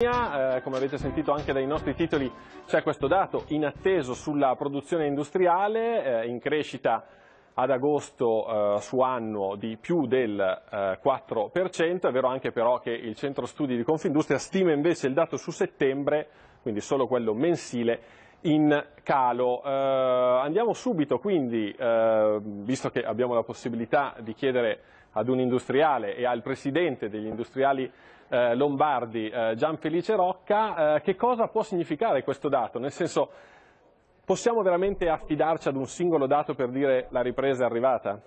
Eh, come avete sentito anche dai nostri titoli c'è questo dato inatteso sulla produzione industriale eh, in crescita ad agosto eh, su anno di più del 4%, eh, è vero anche però che il centro studi di Confindustria stima invece il dato su settembre, quindi solo quello mensile, in calo. Eh, andiamo subito quindi, eh, visto che abbiamo la possibilità di chiedere ad un industriale e al presidente degli industriali eh, Lombardi, eh, Gianfelice Rocca, eh, che cosa può significare questo dato? Nel senso, possiamo veramente affidarci ad un singolo dato per dire la ripresa è arrivata?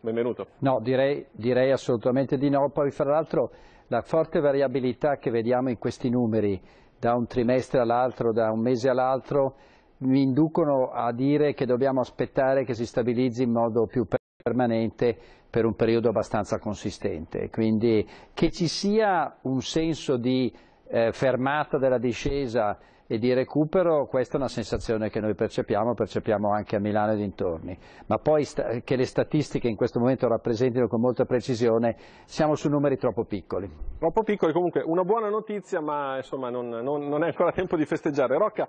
Benvenuto. No, direi, direi assolutamente di no. Poi, fra l'altro, la forte variabilità che vediamo in questi numeri, da un trimestre all'altro, da un mese all'altro, mi inducono a dire che dobbiamo aspettare che si stabilizzi in modo più permanente per un periodo abbastanza consistente. Quindi che ci sia un senso di eh, fermata della discesa e di recupero, questa è una sensazione che noi percepiamo, percepiamo anche a Milano e dintorni, ma poi che le statistiche in questo momento rappresentino con molta precisione, siamo su numeri troppo piccoli. Troppo piccoli comunque, una buona notizia, ma insomma non, non, non è ancora tempo di festeggiare. Rocca,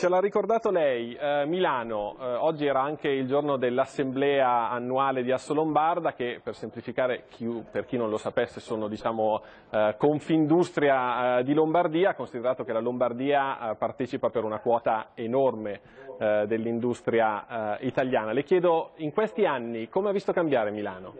Ce l'ha ricordato lei, eh, Milano, eh, oggi era anche il giorno dell'assemblea annuale di Asso Lombarda che per semplificare, chi, per chi non lo sapesse, sono diciamo, eh, Confindustria eh, di Lombardia, considerato che la Lombardia eh, partecipa per una quota enorme eh, dell'industria italiana. Le chiedo, in questi anni come ha visto cambiare Milano?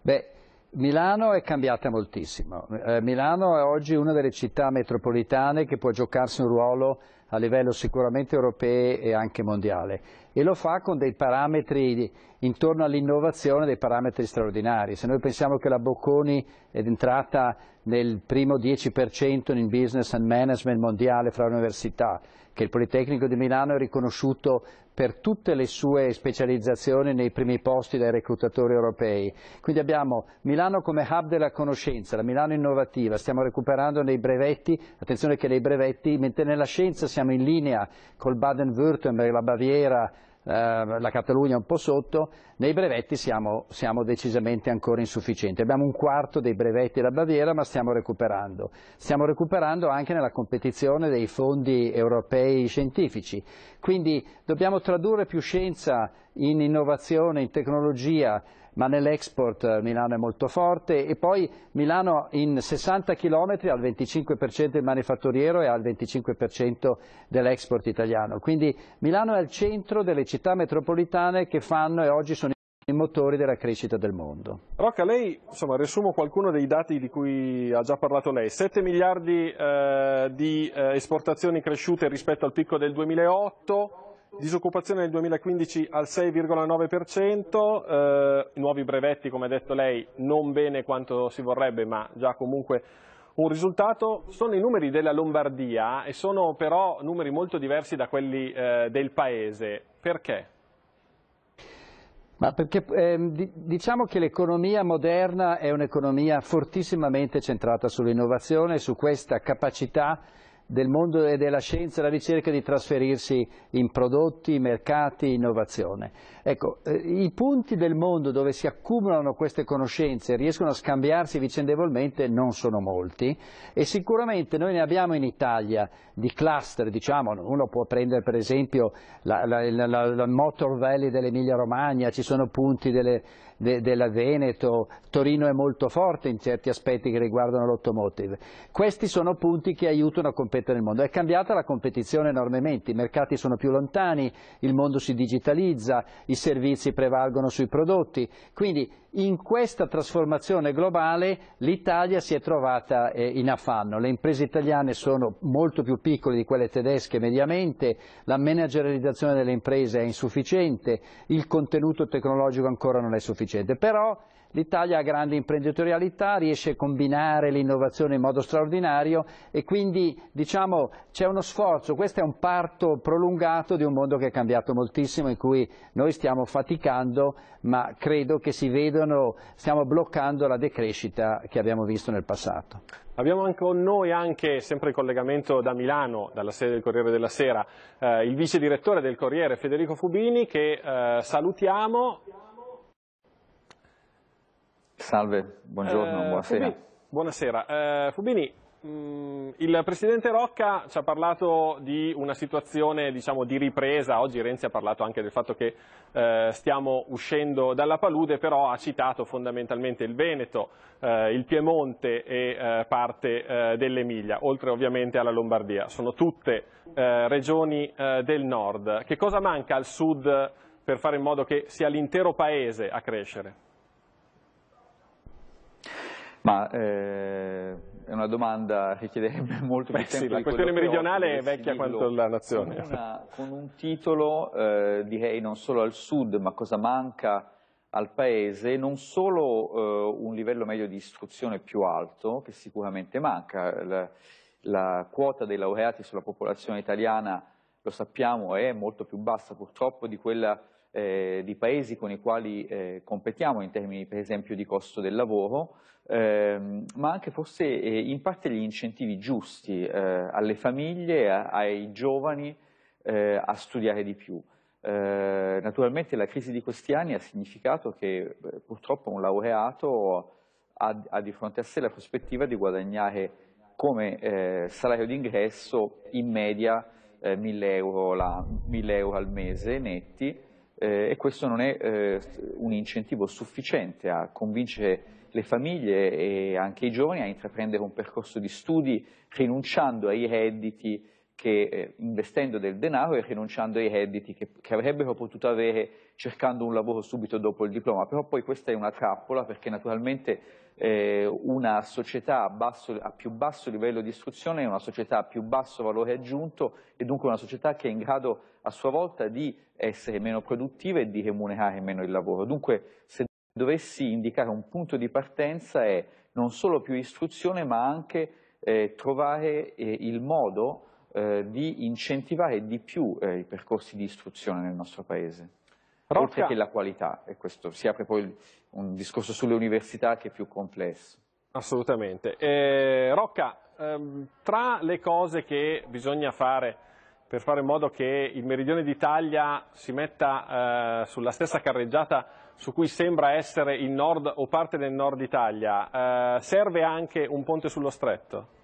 Beh, Milano è cambiata moltissimo. Milano è oggi una delle città metropolitane che può giocarsi un ruolo a livello sicuramente europeo e anche mondiale e lo fa con dei parametri intorno all'innovazione, dei parametri straordinari. Se noi pensiamo che la Bocconi è entrata nel primo 10% in business and management mondiale fra università, che il Politecnico di Milano è riconosciuto per tutte le sue specializzazioni nei primi posti dai reclutatori europei. Quindi abbiamo Milano come hub della conoscenza, la Milano innovativa, stiamo recuperando nei brevetti, attenzione che nei brevetti, mentre nella scienza siamo in linea col Baden-Württemberg, la Baviera, eh, la Catalogna un po' sotto, nei brevetti siamo, siamo, decisamente ancora insufficienti. Abbiamo un quarto dei brevetti della Baviera, ma stiamo recuperando. Stiamo recuperando anche nella competizione dei fondi europei scientifici. Quindi dobbiamo tradurre più scienza in innovazione, in tecnologia, ma nell'export eh, Milano è molto forte e poi Milano in 60 km ha il 25% del manifatturiero e ha il 25% dell'export italiano. Quindi Milano è al centro delle città metropolitane che fanno e oggi sono i motori della crescita del mondo. Rocca, lei, insomma, riassumo qualcuno dei dati di cui ha già parlato lei. 7 miliardi eh, di eh, esportazioni cresciute rispetto al picco del 2008, Disoccupazione nel 2015 al 6,9%, eh, nuovi brevetti come ha detto lei non bene quanto si vorrebbe ma già comunque un risultato. Sono i numeri della Lombardia e sono però numeri molto diversi da quelli eh, del Paese. Perché? Ma perché eh, diciamo che l'economia moderna è un'economia fortissimamente centrata sull'innovazione e su questa capacità del mondo della scienza e della ricerca di trasferirsi in prodotti, mercati, innovazione. Ecco, eh, i punti del mondo dove si accumulano queste conoscenze e riescono a scambiarsi vicendevolmente non sono molti e sicuramente noi ne abbiamo in Italia di cluster, diciamo, uno può prendere per esempio la, la, la, la Motor Valley dell'Emilia Romagna, ci sono punti delle de, della Veneto, Torino è molto forte in certi aspetti che riguardano l'automotive. Questi sono punti che aiutano a competere nel mondo. È cambiata la competizione enormemente, i mercati sono più lontani, il mondo si digitalizza, i servizi prevalgono sui prodotti, quindi in questa trasformazione globale l'Italia si è trovata eh, in affanno. Le imprese italiane sono molto più piccole di quelle tedesche mediamente, la managerializzazione delle imprese è insufficiente, il contenuto tecnologico ancora non è sufficiente. Però L'Italia ha grande imprenditorialità, riesce a combinare l'innovazione in modo straordinario e quindi diciamo, c'è uno sforzo, questo è un parto prolungato di un mondo che è cambiato moltissimo, in cui noi stiamo faticando, ma credo che si vedano, stiamo bloccando la decrescita che abbiamo visto nel passato. Abbiamo anche con noi, anche, sempre il collegamento da Milano, dalla sede del Corriere della Sera, eh, il vice direttore del Corriere Federico Fubini che eh, salutiamo Salve, buongiorno, eh, buonasera. Fubini, buonasera. Eh, Fubini, mh, mm, il Presidente Rocca ci ha parlato di una situazione diciamo, di ripresa, oggi Renzi ha parlato anche del fatto che eh, stiamo uscendo dalla palude, però ha citato fondamentalmente il Veneto, eh, il Piemonte e eh, parte eh, dell'Emilia, oltre ovviamente alla Lombardia. Sono tutte regioni del nord. Che cosa manca al sud per fare in modo che sia l'intero Paese a crescere? Ma eh, è una domanda che chiederebbe molto Beh, più tempo. Sì, la questione meridionale è vecchia quanto la nazione. Con, una, con un titolo eh, direi non solo al sud, ma cosa manca al paese, non solo eh, un livello medio di istruzione più alto, che sicuramente manca. La, la quota dei laureati sulla popolazione italiana, lo sappiamo, è molto più bassa purtroppo di quella eh, di paesi con i quali eh, competiamo in termini per esempio di costo del lavoro, ehm, ma anche forse eh, in parte gli incentivi giusti eh, alle famiglie, a, ai giovani eh, a studiare di più. Eh, naturalmente la crisi di questi anni ha significato che purtroppo un laureato ha, ha di fronte a sé la prospettiva di guadagnare come salario d'ingresso in media 1000 euro, 1000 euro al mese netti, eh, e questo non è eh, un incentivo sufficiente a convincere le famiglie e anche i giovani a intraprendere un percorso di studi rinunciando ai redditi che, eh, investendo del denaro e rinunciando ai redditi che, che, avrebbero potuto avere cercando un lavoro subito dopo il diploma. Però poi questa è una trappola perché naturalmente eh, una società a, basso, a, più basso livello di istruzione una società a più basso valore aggiunto e dunque una società che è in grado a sua volta di essere meno produttiva e di remunerare meno il lavoro. Dunque, se dovessi indicare un punto di partenza è non solo più istruzione ma anche eh, trovare eh, il modo eh, di incentivare di più eh, i percorsi di istruzione nel nostro Paese. Rocca. oltre che la qualità, e questo si apre poi un discorso sulle università che è più complesso. Assolutamente. Eh, Rocca, ehm, tra le cose che bisogna fare per fare in modo che il meridione d'Italia si metta eh, sulla stessa carreggiata su cui sembra essere il nord o parte del nord Italia, eh, serve anche un ponte sullo stretto?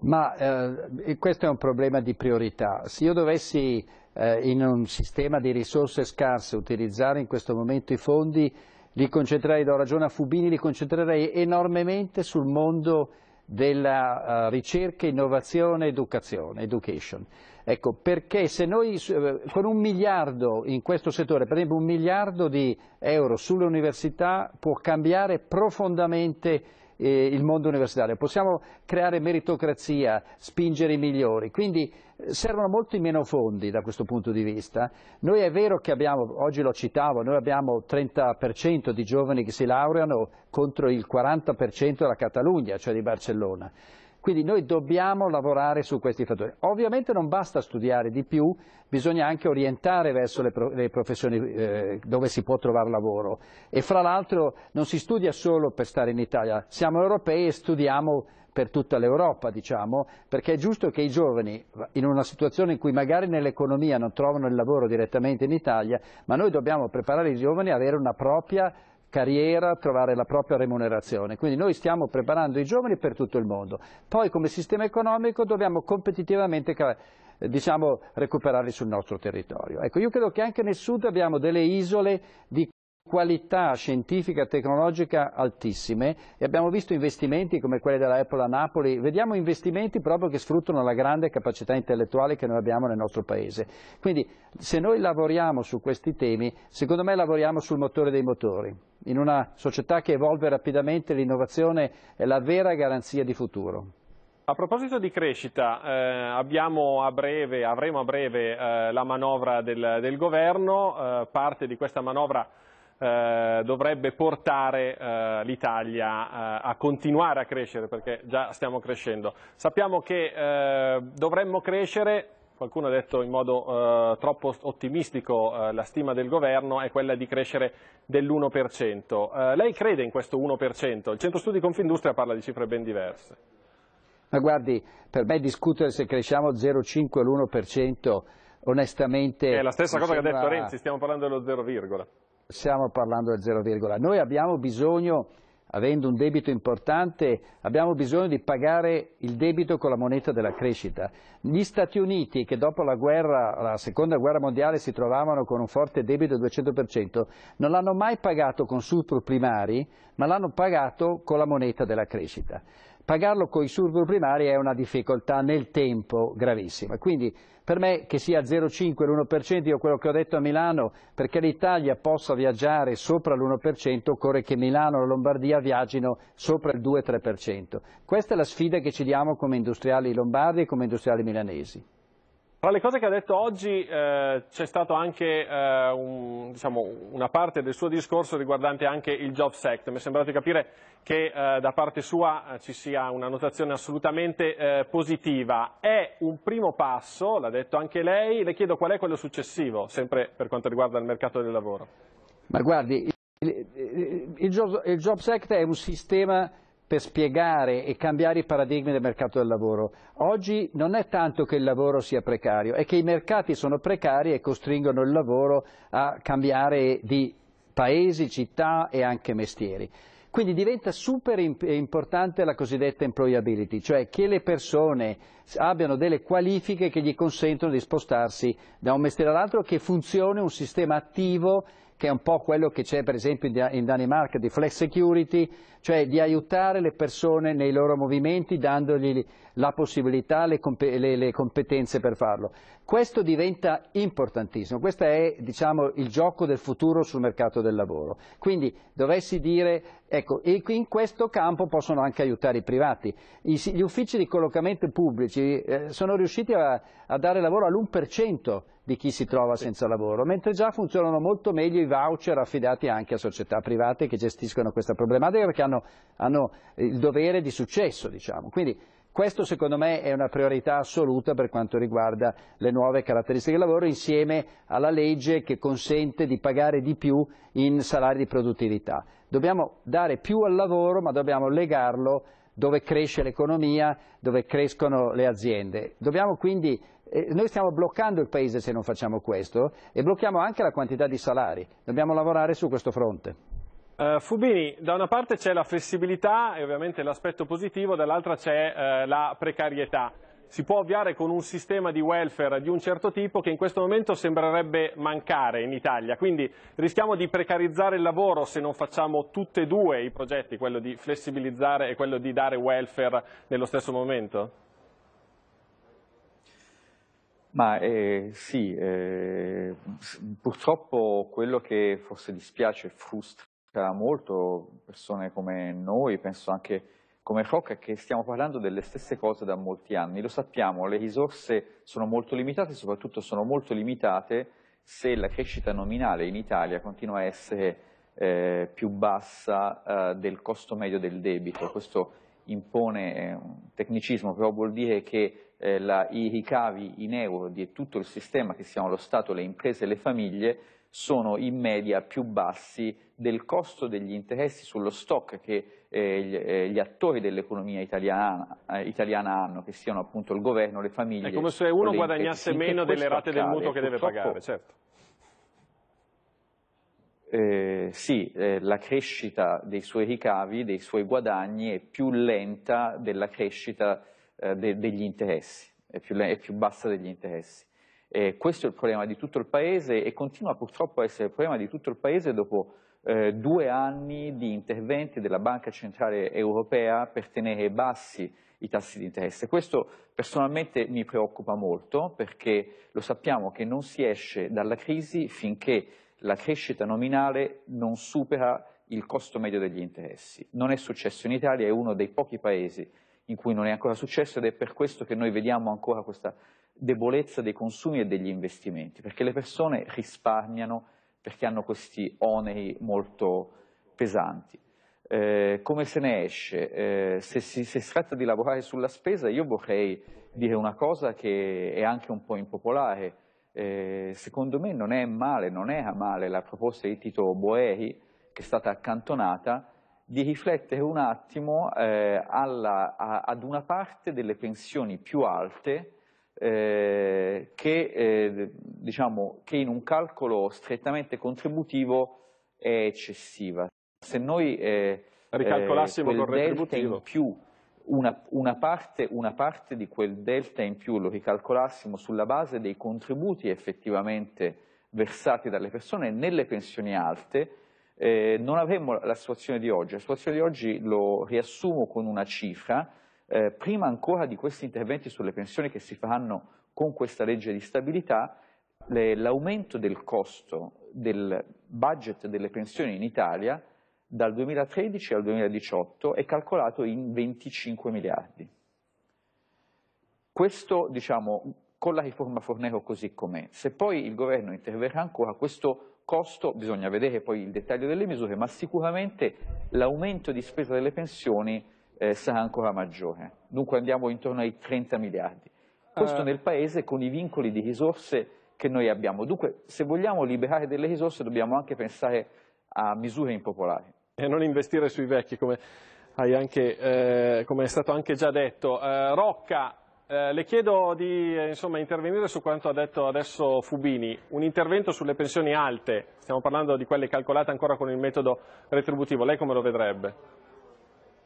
Ma eh, questo è un problema di priorità. Se io dovessi eh, in un sistema di risorse scarse utilizzare in questo momento i fondi, li concentrerei, do ragione a Fubini, li concentrerei enormemente sul mondo della uh, ricerca, innovazione, educazione, education. Ecco, perché se noi eh, con un miliardo in questo settore, per esempio un miliardo di euro sulle università può cambiare profondamente eh, il mondo universitario, possiamo creare meritocrazia, spingere i migliori, quindi eh, servono molti meno fondi da questo punto di vista. Noi è vero che abbiamo, oggi lo citavo, noi abbiamo 30% di giovani che si laureano contro il 40% della Catalogna, cioè di Barcellona. Quindi noi dobbiamo lavorare su questi fattori. Ovviamente non basta studiare di più, bisogna anche orientare verso le, pro le professioni eh, dove si può trovare lavoro. E fra l'altro non si studia solo per stare in Italia, siamo europei e studiamo per tutta l'Europa, diciamo, perché è giusto che i giovani, in una situazione in cui magari nell'economia non trovano il lavoro direttamente in Italia, ma noi dobbiamo preparare i giovani ad avere una propria carriera, trovare la propria remunerazione. Quindi noi stiamo preparando i giovani per tutto il mondo. Poi come sistema economico dobbiamo competitivamente diciamo, recuperarli sul nostro territorio. Ecco, io credo che anche nel sud abbiamo delle isole di qualità scientifica e tecnologica altissime e abbiamo visto investimenti come quelli della Apple a Napoli, vediamo investimenti proprio che sfruttano la grande capacità intellettuale che noi abbiamo nel nostro paese. Quindi se noi lavoriamo su questi temi, secondo me lavoriamo sul motore dei motori. In una società che evolve rapidamente l'innovazione è la vera garanzia di futuro. A proposito di crescita, eh, a breve, avremo a breve eh, la manovra del, del governo, eh, parte di questa manovra eh, dovrebbe portare eh, l'Italia eh, a continuare a crescere, perché già stiamo crescendo. Sappiamo che eh, dovremmo crescere, qualcuno ha detto in modo eh, troppo ottimistico, la stima del governo è quella di crescere dell'1%. lei crede in questo 1%? Il Centro Studi Confindustria parla di cifre ben diverse. Ma guardi, per me discutere se cresciamo 0,5 o all'1% onestamente... È la stessa cosa sembra... che ha detto Renzi, stiamo parlando dello 0, stiamo parlando del 0, noi abbiamo bisogno, avendo un debito importante, abbiamo bisogno di pagare il debito con la moneta della crescita. Gli Stati Uniti, che dopo la, guerra, la seconda guerra mondiale si trovavano con un forte debito del 200%, non l'hanno mai pagato con surplus primari, ma l'hanno pagato con la moneta della crescita pagarlo con i surplus primari è una difficoltà nel tempo gravissima. Quindi per me che sia 0,5 l'1%, io quello che ho detto a Milano, perché l'Italia possa viaggiare sopra l'1% occorre che Milano e la Lombardia viaggino sopra il 2-3%. Questa è la sfida che ci diamo come industriali lombardi e come industriali milanesi. Tra le cose che ha detto oggi eh, c'è stata anche eh, un, diciamo, una parte del suo discorso riguardante anche il job sector. Mi è sembrato di capire che eh, da parte sua eh, ci sia una notazione assolutamente eh, positiva. È un primo passo, l'ha detto anche lei, le chiedo qual è quello successivo, sempre per quanto riguarda il mercato del lavoro. Ma guardi, il, il, il, il job sector è un sistema per spiegare e cambiare i paradigmi del mercato del lavoro. Oggi non è tanto che il lavoro sia precario, è che i mercati sono precari e costringono il lavoro a cambiare di paesi, città e anche mestieri. Quindi diventa super importante la cosiddetta employability, cioè che le persone abbiano delle qualifiche che gli consentono di spostarsi da un mestiere all'altro, che funzioni un sistema attivo che è un po' quello che c'è per esempio in Danimarca di flex security, cioè di aiutare le persone nei loro movimenti dandogli la possibilità, le, competenze per farlo. Questo diventa importantissimo, questo è diciamo, il gioco del futuro sul mercato del lavoro. Quindi dovessi dire, ecco, in questo campo possono anche aiutare i privati. gli uffici di collocamento pubblici eh, sono riusciti a, a, dare lavoro all'1% di chi si trova senza lavoro, mentre già funzionano molto meglio i voucher affidati anche a società private che gestiscono questa problematica perché hanno, hanno il dovere di successo. Diciamo. Quindi, questo secondo me è una priorità assoluta per quanto riguarda le nuove caratteristiche del lavoro insieme alla legge che consente di pagare di più in salari di produttività. Dobbiamo dare più al lavoro ma dobbiamo legarlo dove cresce l'economia, dove crescono le aziende. Dobbiamo quindi eh, noi stiamo bloccando il paese se non facciamo questo e blocchiamo anche la quantità di salari. Dobbiamo lavorare su questo fronte. Uh, Fubini, da una parte c'è la flessibilità e ovviamente l'aspetto positivo, dall'altra c'è uh, la precarietà. Si può avviare con un sistema di welfare di un certo tipo che in questo momento sembrerebbe mancare in Italia, quindi rischiamo di precarizzare il lavoro se non facciamo tutti e due i progetti, quello di flessibilizzare e quello di dare welfare nello stesso momento? Ma eh, sì, eh, purtroppo quello che forse dispiace e frustra c'era molto persone come noi, penso anche come Rock, che stiamo parlando delle stesse cose da molti anni. Lo sappiamo, le risorse sono molto limitate, soprattutto sono molto limitate se la crescita nominale in Italia continua a essere eh, più bassa eh, del costo medio del debito. Questo impone eh, un tecnicismo, però vuol dire che eh, la, i ricavi in euro di tutto il sistema, che siano lo Stato, le imprese e le famiglie, sono in media più bassi del costo degli interessi sullo stock che eh, gli, eh, gli, attori dell'economia italiana, eh, italiana, hanno, che siano appunto il governo, le famiglie. È come se uno guadagnasse meno delle rate accade, del mutuo che deve pagare, certo. Eh, sì, eh, la crescita dei suoi ricavi, dei suoi guadagni è più lenta della crescita eh, de degli interessi, è più, è più bassa degli interessi. Eh, questo è il problema di tutto il Paese e continua purtroppo a essere il problema di tutto il Paese dopo eh, due anni di interventi della Banca Centrale Europea per tenere bassi i tassi di interesse. Questo personalmente mi preoccupa molto perché lo sappiamo che non si esce dalla crisi finché la crescita nominale non supera il costo medio degli interessi. Non è successo in Italia, è uno dei pochi paesi in cui non è ancora successo ed è per questo che noi vediamo ancora questa debolezza dei consumi e degli investimenti, perché le persone risparmiano perché hanno questi oneri molto pesanti. Eh, come se ne esce? Eh, se, si, se si tratta di lavorare sulla spesa, io vorrei dire una cosa che è anche un po' impopolare. Eh, secondo me non è male, non era male la proposta di Tito Boeri, che è stata accantonata, di riflettere un attimo eh, alla, a, ad una parte delle pensioni più alte eh, che, eh, diciamo, che in un calcolo strettamente contributivo è eccessiva. Se noi eh, ricalcolassimo eh, quel delta in più, una, una, parte, una parte di quel delta in più lo ricalcolassimo sulla base dei contributi effettivamente versati dalle persone nelle pensioni alte, eh, non avremmo la situazione di oggi. La situazione di oggi lo riassumo con una cifra, eh, prima ancora di questi interventi sulle pensioni che si faranno con questa legge di stabilità, l'aumento del costo del budget delle pensioni in Italia dal 2013 al 2018 è calcolato in 25 miliardi. Questo, diciamo, con la riforma Fornero così com'è. Se poi il governo interverrà ancora, questo costo, bisogna vedere poi il dettaglio delle misure, ma sicuramente l'aumento di spesa delle pensioni eh, sarà ancora maggiore. Dunque andiamo intorno ai 30 miliardi. Questo uh... nel Paese con i vincoli di risorse che noi abbiamo. Dunque, se vogliamo liberare delle risorse, dobbiamo anche pensare a misure impopolari. E non investire sui vecchi, come, anche, eh, come è stato anche già detto. Eh, Rocca, eh, le chiedo di eh, insomma, intervenire su quanto ha detto adesso Fubini, un intervento sulle pensioni alte, stiamo parlando di quelle calcolate ancora con il metodo retributivo, lei come lo vedrebbe?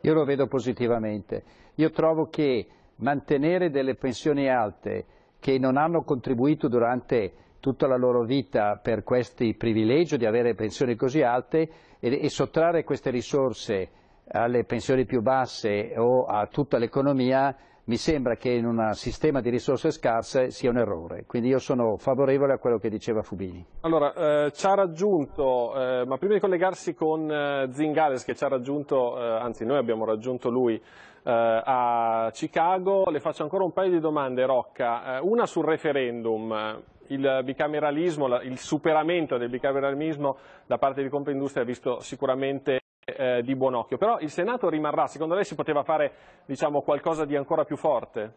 Io lo vedo positivamente, io trovo che mantenere delle pensioni alte che non hanno contribuito durante tutta la loro vita per questo privilegio di avere pensioni così alte e, e sottrarre queste risorse alle pensioni più basse o a tutta l'economia mi sembra che in un sistema di risorse scarse sia un errore, quindi io sono favorevole a quello che diceva Fubini. Allora, eh, ci ha raggiunto, eh, ma prima di collegarsi con eh, Zingales che ci ha raggiunto, eh, anzi noi abbiamo raggiunto lui eh, a Chicago, le faccio ancora un paio di domande Rocca, eh, una sul referendum, il bicameralismo, il superamento del bicameralismo da parte di Industria ha visto sicuramente eh, di buon occhio. Però il Senato rimarrà, secondo lei si poteva fare diciamo, qualcosa di ancora più forte?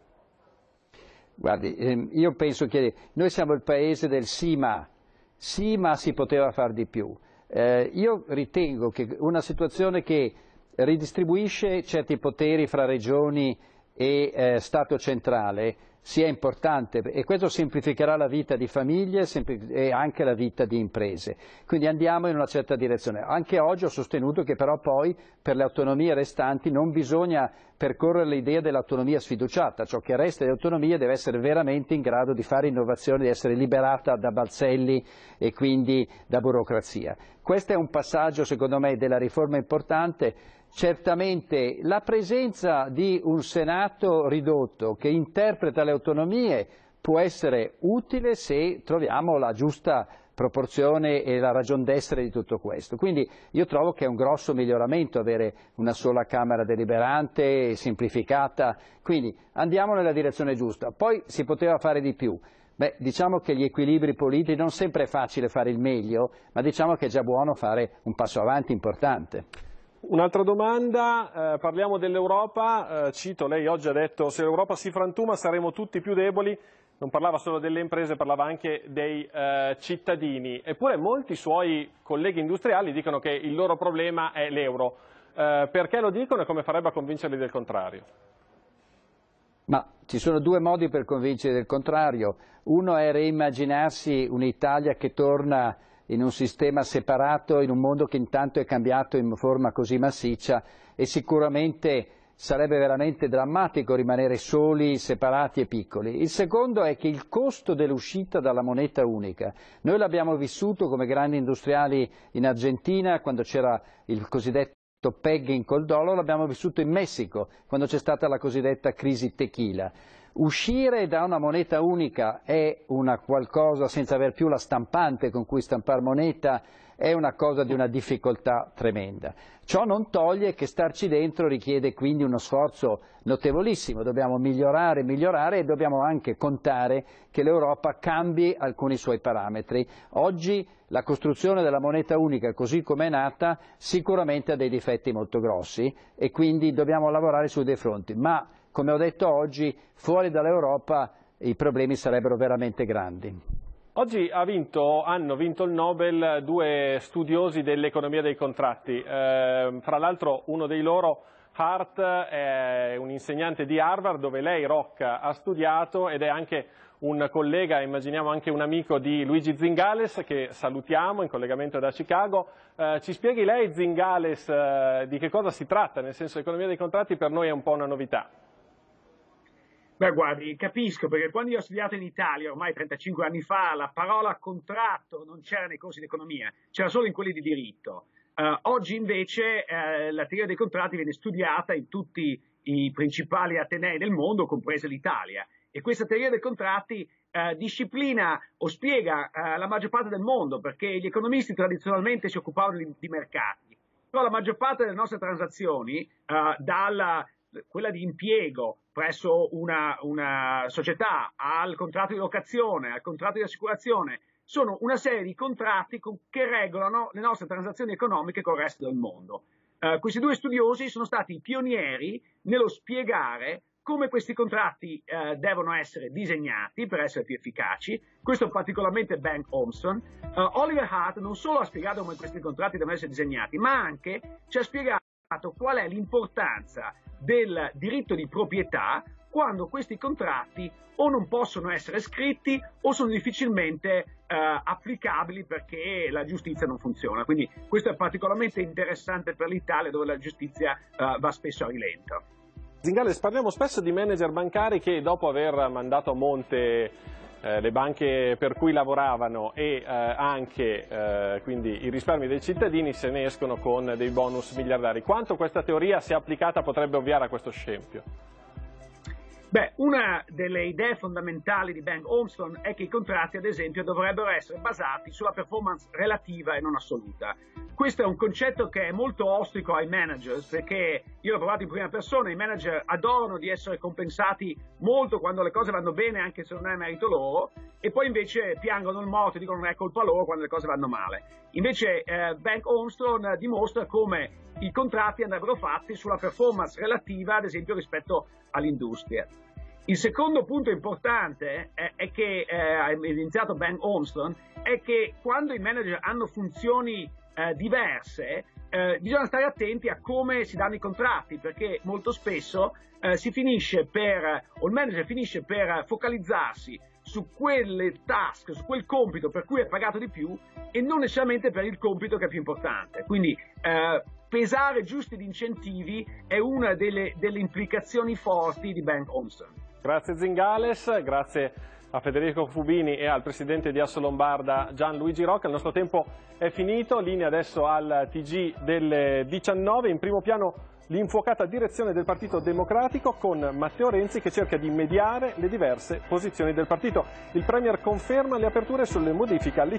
Guardi, ehm, io penso che noi siamo il paese del sì ma, sì ma si poteva fare di più. Eh, io ritengo che una situazione che ridistribuisce certi poteri fra regioni e eh, Stato centrale sia importante e questo semplificherà la vita di famiglie e anche la vita di imprese. Quindi andiamo in una certa direzione. Anche oggi ho sostenuto che però poi per le autonomie restanti non bisogna percorrere l'idea dell'autonomia sfiduciata, ciò che resta di autonomia deve essere veramente in grado di fare innovazione, di essere liberata da balzelli e quindi da burocrazia. Questo è un passaggio secondo me della riforma importante Certamente la presenza di un Senato ridotto che interpreta le autonomie può essere utile se troviamo la giusta proporzione e la ragion d'essere di tutto questo. Quindi io trovo che è un grosso miglioramento avere una sola Camera deliberante, semplificata, quindi andiamo nella direzione giusta. Poi si poteva fare di più. Beh, diciamo che gli equilibri politici non sempre è facile fare il meglio, ma diciamo che è già buono fare un passo avanti importante. Un'altra domanda, eh, parliamo dell'Europa, eh, cito, lei oggi ha detto se l'Europa si frantuma saremo tutti più deboli, non parlava solo delle imprese, parlava anche dei eh, cittadini, eppure molti suoi colleghi industriali dicono che il loro problema è l'euro, eh, perché lo dicono e come farebbe a convincerli del contrario? Ma ci sono due modi per convincere del contrario, uno è reimmaginarsi un'Italia che torna in un sistema separato, in un mondo che intanto è cambiato in forma così massiccia e sicuramente sarebbe veramente drammatico rimanere soli, separati e piccoli. Il secondo è che il costo dell'uscita dalla moneta unica. Noi l'abbiamo vissuto come grandi industriali in Argentina quando c'era il cosiddetto pegging col dollaro, l'abbiamo vissuto in Messico quando c'è stata la cosiddetta crisi tequila uscire da una moneta unica è una qualcosa senza aver più la stampante con cui stampare moneta è una cosa di una difficoltà tremenda. Ciò non toglie che starci dentro richiede quindi uno sforzo notevolissimo, dobbiamo migliorare, migliorare e dobbiamo anche contare che l'Europa cambi alcuni suoi parametri. Oggi la costruzione della moneta unica così come è nata sicuramente ha dei difetti molto grossi e quindi dobbiamo lavorare su dei fronti, ma come ho detto oggi, fuori dall'Europa i problemi sarebbero veramente grandi. Oggi ha vinto, hanno vinto il Nobel due studiosi dell'economia dei contratti, eh, fra l'altro uno dei loro Hart è un insegnante di Harvard dove lei Rocca ha studiato ed è anche un collega, immaginiamo anche un amico di Luigi Zingales che salutiamo in collegamento da Chicago. Eh, ci spieghi lei Zingales eh, di che cosa si tratta, nel senso l'economia dei contratti per noi è un po' una novità. Beh, guardi, capisco perché quando io ho studiato in Italia, ormai 35 anni fa, la parola contratto non c'era nei corsi di economia, c'era solo in quelli di diritto. Eh, oggi invece eh, la teoria dei contratti viene studiata in tutti i principali atenei del mondo, compresa l'Italia. E questa teoria dei contratti eh, disciplina o spiega eh, la maggior parte del mondo, perché gli economisti tradizionalmente si occupavano di, di mercati. Però la maggior parte delle nostre transazioni, eh, dalla, quella di impiego presso una, una società, al contratto di locazione, al contratto di assicurazione, sono una serie di contratti con, che regolano le nostre transazioni economiche con il resto del mondo. Eh, questi due studiosi sono stati i pionieri nello spiegare come questi contratti eh, devono essere disegnati per essere più efficaci, questo particolarmente Ben Thompson. Eh, Oliver Hart non solo ha spiegato come questi contratti devono essere disegnati, ma anche ci ha spiegato qual è l'importanza del diritto di proprietà quando questi contratti o non possono essere scritti o sono difficilmente eh, applicabili perché la giustizia non funziona. Quindi questo è particolarmente interessante per l'Italia dove la giustizia eh, va spesso a rilento. Zingales, parliamo spesso di manager bancari che dopo aver mandato a monte eh, le banche per cui lavoravano e eh, anche eh, i risparmi dei cittadini se ne escono con dei bonus miliardari. Quanto questa teoria, se applicata, potrebbe ovviare a questo scempio? Beh, una delle idee fondamentali di Bank Olmston è che i contratti, ad esempio, dovrebbero essere basati sulla performance relativa e non assoluta. Questo è un concetto che è molto ostico ai managers perché io l'ho provato in prima persona, i manager adorano di essere compensati molto quando le cose vanno bene anche se non è merito loro e poi invece piangono il morto e dicono non è colpa loro quando le cose vanno male. Invece eh, Bank Armstrong dimostra come i contratti andrebbero fatti sulla performance relativa ad esempio rispetto all'industria. Il secondo punto importante è, eh, è che eh, ha evidenziato Ben Armstrong è che quando i manager hanno funzioni eh, diverse, eh, bisogna stare attenti a come si danno i contratti, perché molto spesso eh, si finisce per, o il manager finisce per focalizzarsi su quelle task, su quel compito per cui è pagato di più e non necessariamente per il compito che è più importante. Quindi eh, pesare giusti gli incentivi è una delle, delle implicazioni forti di Bank Olufsen. Grazie Zingales, grazie a Federico Fubini e al presidente di Asso Lombarda Gianluigi Rocca. Il nostro tempo è finito, linea adesso al TG delle 19, in primo piano l'infuocata direzione del Partito Democratico con Matteo Renzi che cerca di mediare le diverse posizioni del partito. Il Premier conferma le aperture sulle modifiche all'Italia.